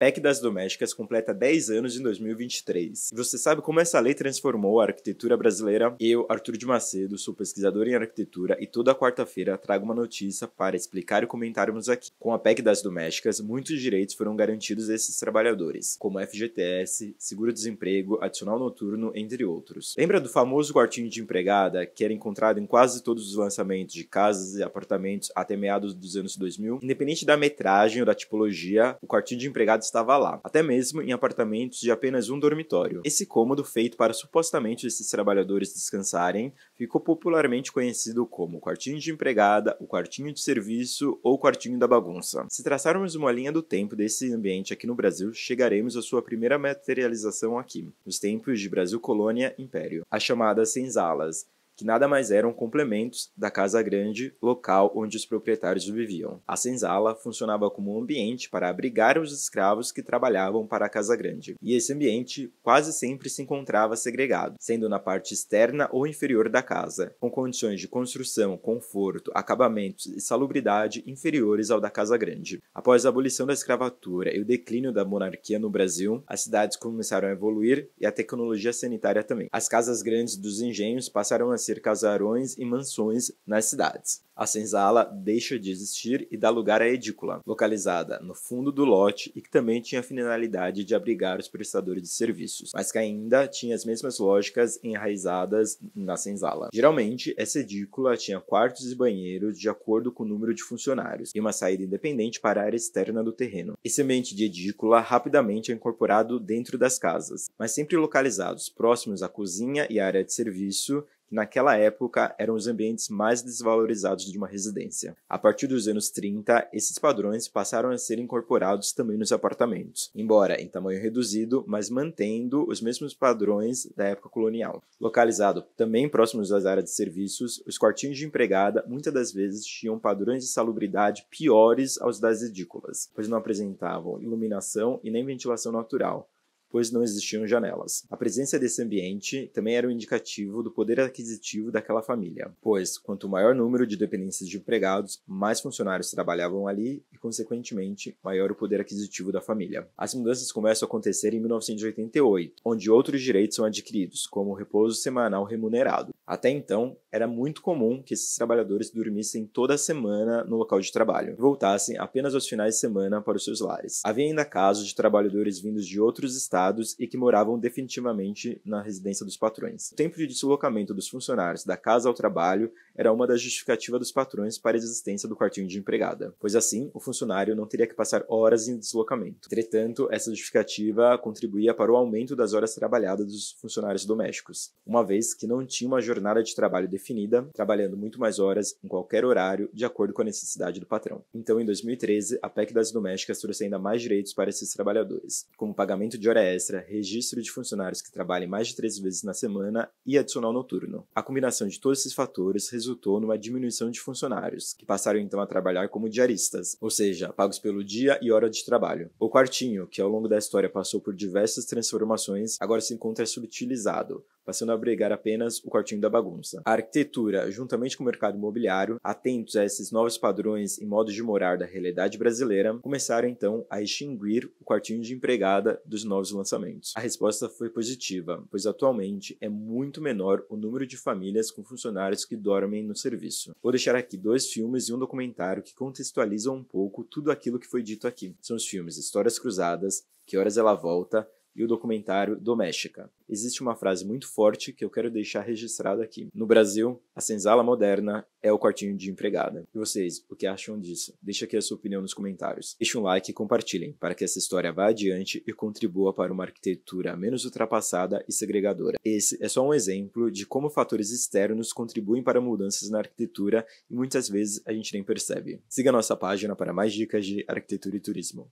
PEC das Domésticas completa 10 anos em 2023. E você sabe como essa lei transformou a arquitetura brasileira? Eu, Arthur de Macedo, sou pesquisador em arquitetura e toda quarta-feira trago uma notícia para explicar e comentarmos aqui. Com a PEC das Domésticas, muitos direitos foram garantidos a esses trabalhadores, como FGTS, seguro-desemprego, adicional noturno, entre outros. Lembra do famoso quartinho de empregada, que era encontrado em quase todos os lançamentos de casas e apartamentos até meados dos anos 2000? Independente da metragem ou da tipologia, o quartinho de empregada estava lá, até mesmo em apartamentos de apenas um dormitório. Esse cômodo, feito para supostamente esses trabalhadores descansarem, ficou popularmente conhecido como quartinho de empregada, o quartinho de serviço ou quartinho da bagunça. Se traçarmos uma linha do tempo desse ambiente aqui no Brasil, chegaremos à sua primeira materialização aqui, nos tempos de Brasil Colônia Império, as chamadas senzalas que nada mais eram complementos da casa grande local onde os proprietários viviam. A senzala funcionava como um ambiente para abrigar os escravos que trabalhavam para a casa grande, e esse ambiente quase sempre se encontrava segregado, sendo na parte externa ou inferior da casa, com condições de construção, conforto, acabamentos e salubridade inferiores ao da casa grande. Após a abolição da escravatura e o declínio da monarquia no Brasil, as cidades começaram a evoluir e a tecnologia sanitária também. As casas grandes dos engenhos passaram a ser casarões e mansões nas cidades a senzala deixa de existir e dá lugar à edícula, localizada no fundo do lote e que também tinha a finalidade de abrigar os prestadores de serviços, mas que ainda tinha as mesmas lógicas enraizadas na senzala. Geralmente, essa edícula tinha quartos e banheiros de acordo com o número de funcionários e uma saída independente para a área externa do terreno. Esse ambiente de edícula rapidamente é incorporado dentro das casas, mas sempre localizados próximos à cozinha e à área de serviço, que naquela época eram os ambientes mais desvalorizados de uma residência. A partir dos anos 30, esses padrões passaram a ser incorporados também nos apartamentos, embora em tamanho reduzido, mas mantendo os mesmos padrões da época colonial. Localizado também próximos às áreas de serviços, os quartinhos de empregada muitas das vezes tinham padrões de salubridade piores aos das edículas, pois não apresentavam iluminação e nem ventilação natural, pois não existiam janelas. A presença desse ambiente também era um indicativo do poder aquisitivo daquela família, pois quanto maior o número de dependências de empregados, mais funcionários trabalhavam ali e, consequentemente, maior o poder aquisitivo da família. As mudanças começam a acontecer em 1988, onde outros direitos são adquiridos, como o repouso semanal remunerado. Até então, era muito comum que esses trabalhadores dormissem toda a semana no local de trabalho e voltassem apenas aos finais de semana para os seus lares. Havia ainda casos de trabalhadores vindos de outros estados afastados e que moravam definitivamente na residência dos patrões. O tempo de deslocamento dos funcionários da casa ao trabalho era uma das justificativas dos patrões para a existência do quartinho de empregada, pois assim o funcionário não teria que passar horas em deslocamento. Entretanto, essa justificativa contribuía para o aumento das horas trabalhadas dos funcionários domésticos, uma vez que não tinha uma jornada de trabalho definida, trabalhando muito mais horas em qualquer horário, de acordo com a necessidade do patrão. Então, em 2013, a PEC das domésticas trouxe ainda mais direitos para esses trabalhadores, como pagamento de hora extra, registro de funcionários que trabalhem mais de três vezes na semana e adicional noturno. A combinação de todos esses fatores resultou numa diminuição de funcionários, que passaram então a trabalhar como diaristas, ou seja, pagos pelo dia e hora de trabalho. O quartinho, que ao longo da história passou por diversas transformações, agora se encontra subutilizado, passando tá a abrigar apenas o quartinho da bagunça. A arquitetura, juntamente com o mercado imobiliário, atentos a esses novos padrões e modos de morar da realidade brasileira, começaram então a extinguir o quartinho de empregada dos novos lançamentos. A resposta foi positiva, pois atualmente é muito menor o número de famílias com funcionários que dormem no serviço. Vou deixar aqui dois filmes e um documentário que contextualizam um pouco tudo aquilo que foi dito aqui. São os filmes Histórias Cruzadas, Que Horas Ela Volta e o documentário Doméstica. Existe uma frase muito forte que eu quero deixar registrada aqui. No Brasil, a senzala moderna é o quartinho de empregada. E vocês, o que acham disso? Deixa aqui a sua opinião nos comentários. Deixe um like e compartilhem para que essa história vá adiante e contribua para uma arquitetura menos ultrapassada e segregadora. Esse é só um exemplo de como fatores externos contribuem para mudanças na arquitetura e muitas vezes a gente nem percebe. Siga nossa página para mais dicas de arquitetura e turismo.